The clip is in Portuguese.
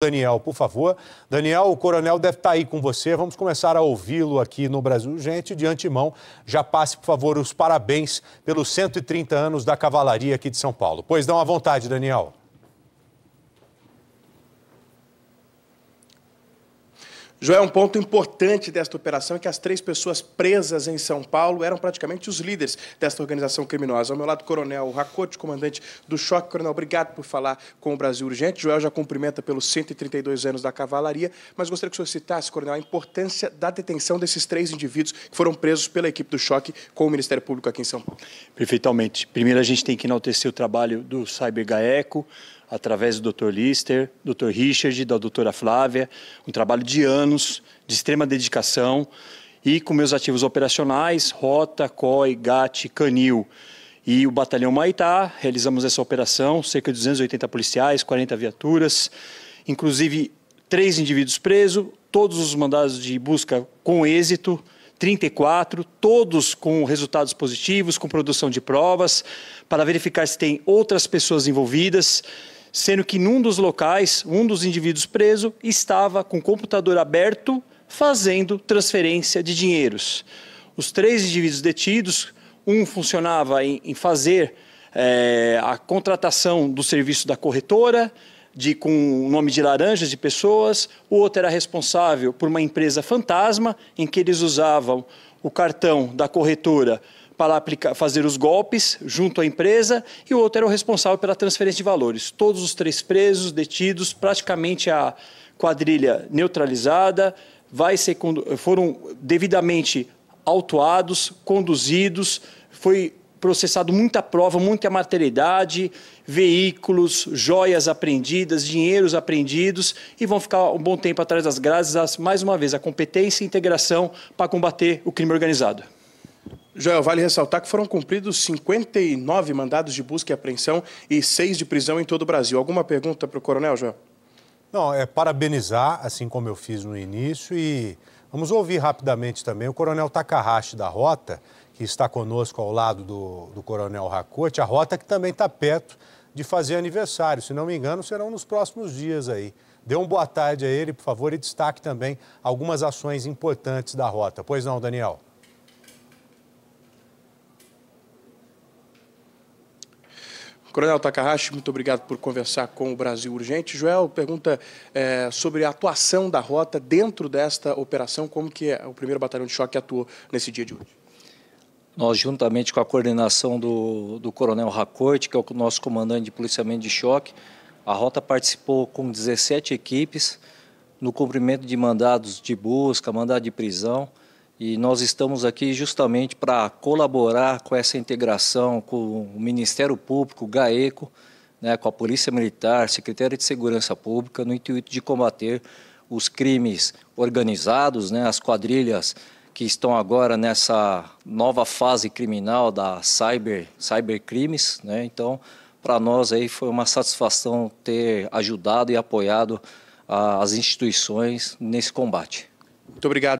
Daniel, por favor. Daniel, o coronel deve estar tá aí com você. Vamos começar a ouvi-lo aqui no Brasil. Gente, de antemão, já passe, por favor, os parabéns pelos 130 anos da cavalaria aqui de São Paulo. Pois dão uma vontade, Daniel. Joel, é um ponto importante desta operação é que as três pessoas presas em São Paulo eram praticamente os líderes desta organização criminosa. Ao meu lado, Coronel Racote, comandante do Choque. Coronel, obrigado por falar com o Brasil Urgente. Joel já cumprimenta pelos 132 anos da cavalaria, mas gostaria que o senhor citasse, Coronel, a importância da detenção desses três indivíduos que foram presos pela equipe do Choque com o Ministério Público aqui em São Paulo. Perfeitamente. Primeiro, a gente tem que enaltecer o trabalho do Cyber Gaeco, através do Dr. Lister, Dr. Richard, da doutora Flávia, um trabalho de anos, de extrema dedicação, e com meus ativos operacionais, Rota, COI, GAT, Canil e o Batalhão Maitá, realizamos essa operação, cerca de 280 policiais, 40 viaturas, inclusive três indivíduos presos, todos os mandados de busca com êxito, 34, todos com resultados positivos, com produção de provas, para verificar se tem outras pessoas envolvidas sendo que num dos locais, um dos indivíduos preso estava com o computador aberto fazendo transferência de dinheiros. Os três indivíduos detidos, um funcionava em, em fazer é, a contratação do serviço da corretora, de, com o nome de laranjas de pessoas, o outro era responsável por uma empresa fantasma, em que eles usavam o cartão da corretora para aplicar, fazer os golpes junto à empresa e o outro era o responsável pela transferência de valores. Todos os três presos, detidos, praticamente a quadrilha neutralizada, vai ser, foram devidamente autuados, conduzidos, foi processado muita prova, muita materialidade, veículos, joias apreendidas, dinheiros apreendidos e vão ficar um bom tempo atrás das grades, mais uma vez, a competência e integração para combater o crime organizado. Joel, vale ressaltar que foram cumpridos 59 mandados de busca e apreensão e seis de prisão em todo o Brasil. Alguma pergunta para o coronel, Joel? Não, é parabenizar, assim como eu fiz no início, e vamos ouvir rapidamente também o coronel Takahashi da Rota, que está conosco ao lado do, do coronel Racote, a Rota que também está perto de fazer aniversário, se não me engano, serão nos próximos dias aí. Dê uma boa tarde a ele, por favor, e destaque também algumas ações importantes da Rota. Pois não, Daniel? Coronel Takahashi, muito obrigado por conversar com o Brasil Urgente. Joel pergunta é, sobre a atuação da rota dentro desta operação, como que é o primeiro batalhão de choque atuou nesse dia de hoje. Nós, juntamente com a coordenação do, do Coronel Racorte, que é o nosso comandante de policiamento de choque, a rota participou com 17 equipes no cumprimento de mandados de busca, mandado de prisão, e nós estamos aqui justamente para colaborar com essa integração com o Ministério Público, o GAECO, né, com a Polícia Militar, Secretaria de Segurança Pública, no intuito de combater os crimes organizados, né, as quadrilhas que estão agora nessa nova fase criminal da cyber, cybercrimes. Né? Então, para nós aí foi uma satisfação ter ajudado e apoiado a, as instituições nesse combate. Muito obrigado.